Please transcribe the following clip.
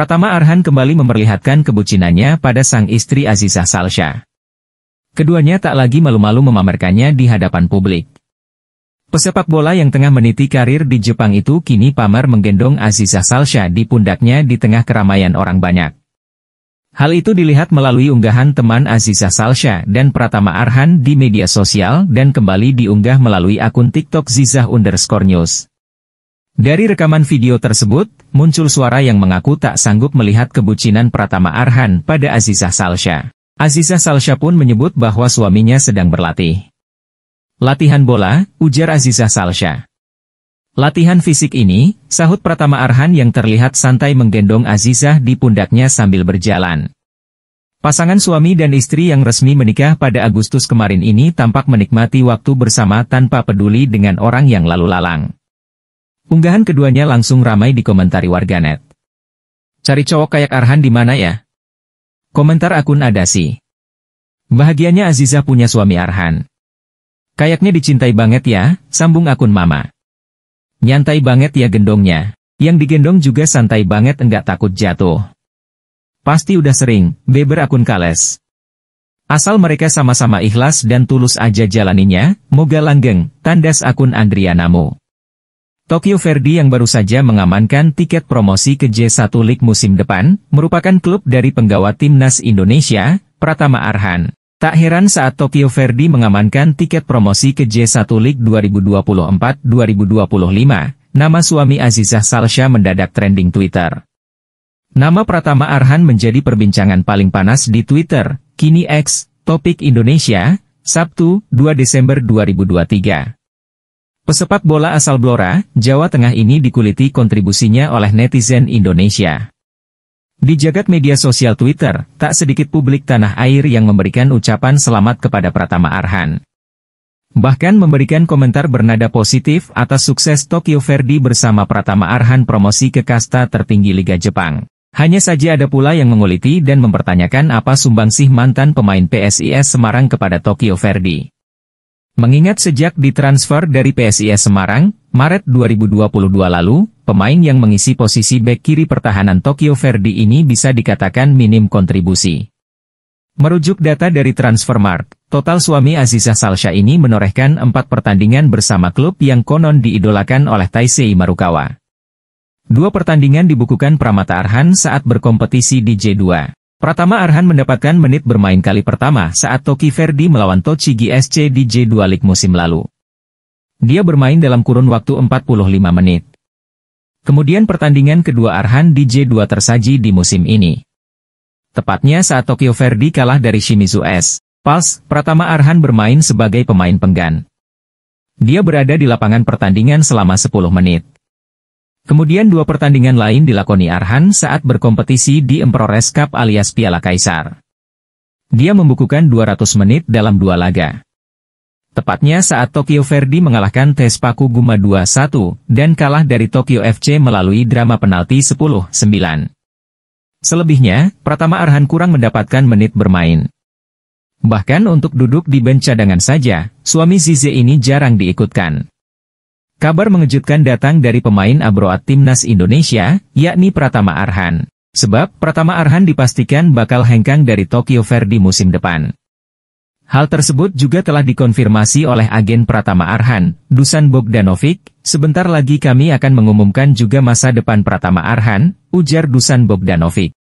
Pratama Arhan kembali memperlihatkan kebucinannya pada sang istri Azizah Salsha. Keduanya tak lagi malu-malu memamerkannya di hadapan publik. Pesepak bola yang tengah meniti karir di Jepang itu kini pamer menggendong Azizah Salsha di pundaknya di tengah keramaian orang banyak. Hal itu dilihat melalui unggahan teman Azizah Salsha dan Pratama Arhan di media sosial dan kembali diunggah melalui akun TikTok Zizah underscore news. Dari rekaman video tersebut, muncul suara yang mengaku tak sanggup melihat kebucinan Pratama Arhan pada Azizah Salsha. Azizah Salsha pun menyebut bahwa suaminya sedang berlatih. Latihan bola, ujar Azizah Salsha. Latihan fisik ini, sahut Pratama Arhan yang terlihat santai menggendong Azizah di pundaknya sambil berjalan. Pasangan suami dan istri yang resmi menikah pada Agustus kemarin ini tampak menikmati waktu bersama tanpa peduli dengan orang yang lalu lalang. Unggahan keduanya langsung ramai dikomentari warganet. Cari cowok kayak Arhan di mana ya? Komentar akun Adasi. Bahagianya Aziza punya suami Arhan. Kayaknya dicintai banget ya, sambung akun Mama. Nyantai banget ya gendongnya. Yang digendong juga santai banget enggak takut jatuh. Pasti udah sering, beber akun Kales. Asal mereka sama-sama ikhlas dan tulus aja jalaninya, moga langgeng, tandas akun Mu. Tokyo Verdy yang baru saja mengamankan tiket promosi ke J1 League musim depan, merupakan klub dari penggawa timnas Indonesia, Pratama Arhan. Tak heran saat Tokyo Verdy mengamankan tiket promosi ke J1 League 2024-2025, nama suami Azizah Salsha mendadak trending Twitter. Nama Pratama Arhan menjadi perbincangan paling panas di Twitter, kini X, topik Indonesia, Sabtu, 2 Desember 2023. Pesepak bola asal Blora, Jawa Tengah ini dikuliti kontribusinya oleh netizen Indonesia. Di jagat media sosial Twitter, tak sedikit publik tanah air yang memberikan ucapan selamat kepada Pratama Arhan. Bahkan memberikan komentar bernada positif atas sukses Tokyo Verdy bersama Pratama Arhan promosi ke kasta tertinggi Liga Jepang. Hanya saja ada pula yang menguliti dan mempertanyakan apa sumbangsih mantan pemain PSIS Semarang kepada Tokyo Verdy. Mengingat sejak ditransfer dari PSIS Semarang, Maret 2022 lalu, pemain yang mengisi posisi bek kiri pertahanan Tokyo Verdy ini bisa dikatakan minim kontribusi. Merujuk data dari Transfermarkt, total suami Aziza Salsha ini menorehkan empat pertandingan bersama klub yang konon diidolakan oleh Taisei Marukawa. Dua pertandingan dibukukan Pramata Arhan saat berkompetisi di J2. Pratama Arhan mendapatkan menit bermain kali pertama saat Toki Verdi melawan Tochigi SC di J2 League musim lalu. Dia bermain dalam kurun waktu 45 menit. Kemudian pertandingan kedua Arhan di J2 tersaji di musim ini. Tepatnya saat Tokyo Verdy kalah dari Shimizu S. Pals, Pratama Arhan bermain sebagai pemain penggan. Dia berada di lapangan pertandingan selama 10 menit. Kemudian dua pertandingan lain dilakoni Arhan saat berkompetisi di Emperores Cup alias Piala Kaisar. Dia membukukan 200 menit dalam dua laga. Tepatnya saat Tokyo Verdy mengalahkan Tespaku Guma 2-1 dan kalah dari Tokyo FC melalui drama penalti 10-9. Selebihnya, Pratama Arhan kurang mendapatkan menit bermain. Bahkan untuk duduk di bench cadangan saja, suami Zize ini jarang diikutkan. Kabar mengejutkan datang dari pemain abroad timnas Indonesia, yakni Pratama Arhan. Sebab, Pratama Arhan dipastikan bakal hengkang dari Tokyo Verdy musim depan. Hal tersebut juga telah dikonfirmasi oleh agen Pratama Arhan, Dusan Bogdanovic, sebentar lagi kami akan mengumumkan juga masa depan Pratama Arhan, ujar Dusan Bogdanovic.